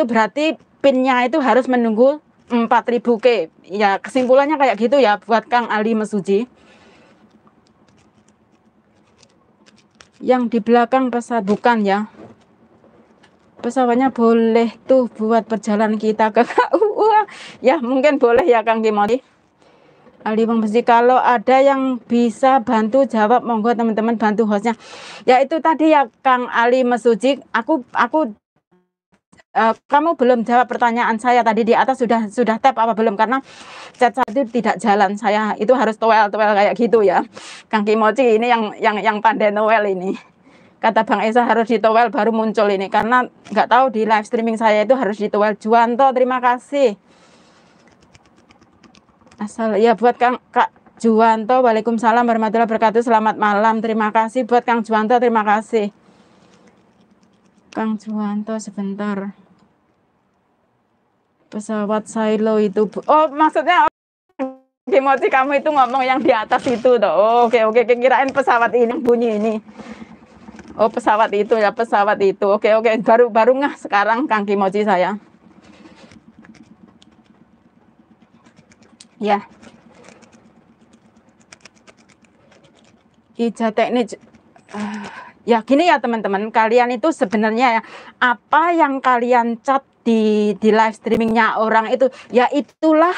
itu berarti pinnya itu harus menunggu 4000 K. Ya, kesimpulannya kayak gitu ya buat Kang Ali Mesuji. Yang di belakang pesawat bukan ya. Pesawatnya boleh tuh buat perjalanan kita ke KUA. Ya, mungkin boleh ya Kang Kimoti. Ali Bang Besi kalau ada yang bisa bantu jawab monggo teman-teman bantu hostnya ya itu tadi ya Kang Ali Mesuji aku aku Eh, kamu belum jawab pertanyaan saya tadi di atas sudah sudah tap apa belum karena chat satu tidak jalan saya itu harus toel toel kayak gitu ya Kang Kimochi ini yang yang yang pandai noel ini kata Bang Esa harus ditowel baru muncul ini karena nggak tahu di live streaming saya itu harus ditowel Juanto terima kasih asal ya buat Kang Kak Juwanto Waalaikumsalam warahmatullahi wabarakatuh selamat malam terima kasih buat Kang Juwanto terima kasih Kang Juwanto sebentar pesawat silo itu bu oh maksudnya oh, Kimochi kamu itu ngomong yang di atas itu tuh oh, oke okay, oke okay. kirain pesawat ini bunyi ini oh pesawat itu ya pesawat itu oke okay, oke okay. baru baru ngah sekarang Kang Kimoji saya ya yeah. Ija teknik uh, ya gini ya teman-teman kalian itu sebenarnya ya, apa yang kalian cat di di live streamingnya orang itu ya itulah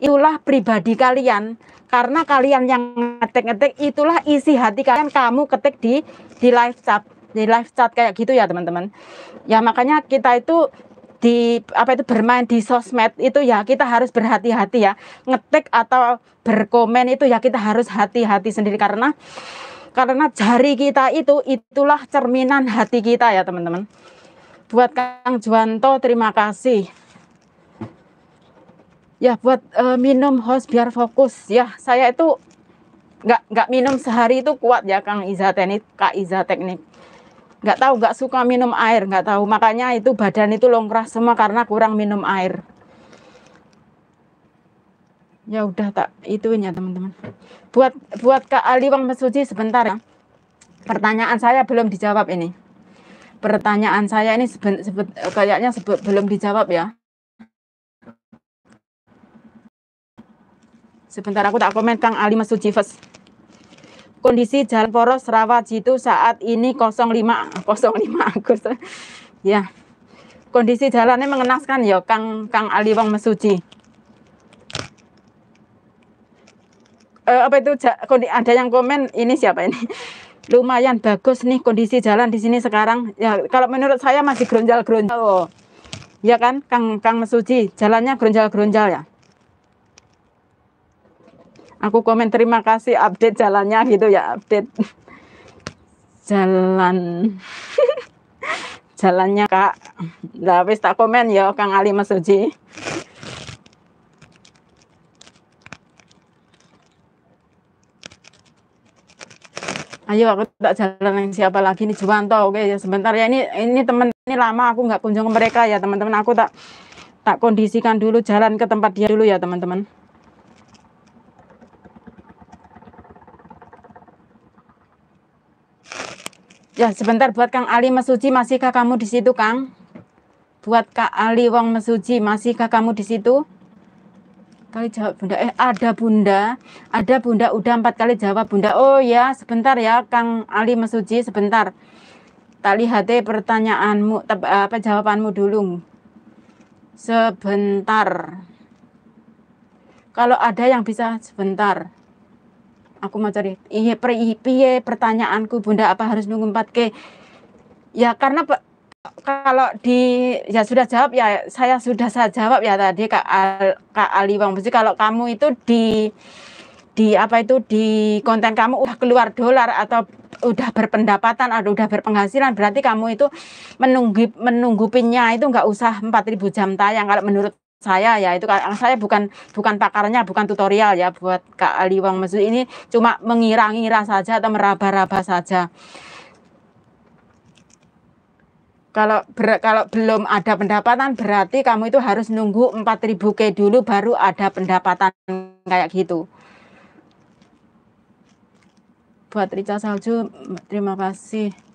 itulah pribadi kalian karena kalian yang ngetek-ngetek itulah isi hati kalian kamu ketik di di live chat di live chat kayak gitu ya teman-teman ya makanya kita itu di apa itu bermain di sosmed itu ya kita harus berhati-hati ya ngetik atau berkomen itu ya kita harus hati-hati sendiri karena karena jari kita itu itulah cerminan hati kita ya teman-teman Buat Kang Juwanto terima kasih. Ya buat uh, minum host biar fokus ya. Saya itu nggak nggak minum sehari itu kuat ya Kang Iza teknik Kak Iza teknik. Nggak tahu nggak suka minum air nggak tahu makanya itu badan itu longkrah semua karena kurang minum air. Ya udah tak itunya teman-teman. Buat buat Kak Ali Wang Mesuji sebentar ya. Pertanyaan saya belum dijawab ini pertanyaan saya ini seben, seben, kayaknya seben, belum dijawab ya. Sebentar aku tak komen Kang Ali Mas Sujifes. Kondisi Jalan Poros Rawat itu saat ini 05 05 Agustus. ya. Kondisi jalannya mengenaskan ya Kang Kang Ali Wong Mesuji. Eh, apa itu ada yang komen ini siapa ini? lumayan bagus nih kondisi jalan di sini sekarang. Ya, kalau menurut saya masih gronjal-gronjal. Oh. Ya kan, Kang Kang Mesuji, jalannya gronjal-gronjal ya. Aku komen terima kasih update jalannya gitu ya, update jalan jalannya Kak. Lah tak komen ya Kang Ali Mesuji. ayo aku tak jalan siapa lagi nih Juwanto oke ya sebentar ya ini ini temen ini lama aku nggak kunjung ke mereka ya teman-teman aku tak tak kondisikan dulu jalan ke tempat dia dulu ya teman-teman Ya sebentar buat Kang Ali Mesuji masihkah kamu di situ Kang? Buat Kak Ali Wong Mesuji masihkah kamu di situ? kali jawab bunda eh ada bunda ada bunda udah empat kali jawab bunda oh ya sebentar ya Kang Ali Mesuji sebentar tak lihat deh pertanyaanmu apa jawabanmu dulu sebentar kalau ada yang bisa sebentar aku mau cari iya piye pertanyaanku bunda apa harus nunggu 4 ke? ya karena kalau di ya sudah jawab ya saya sudah saya jawab ya tadi Kak Al, Kak Ali Wang Besi kalau kamu itu di di apa itu di konten kamu udah keluar dolar atau udah berpendapatan atau udah berpenghasilan berarti kamu itu menunggu menunggu pinnya itu nggak usah 4000 jam tayang kalau menurut saya ya itu saya bukan bukan pakarnya bukan tutorial ya buat Kak Ali Wang Mesu ini cuma mengira-ngira saja atau meraba-raba saja. Kalau ber, kalau belum ada pendapatan berarti kamu itu harus nunggu 4000 K dulu baru ada pendapatan kayak gitu. Buat Rica Salju terima kasih.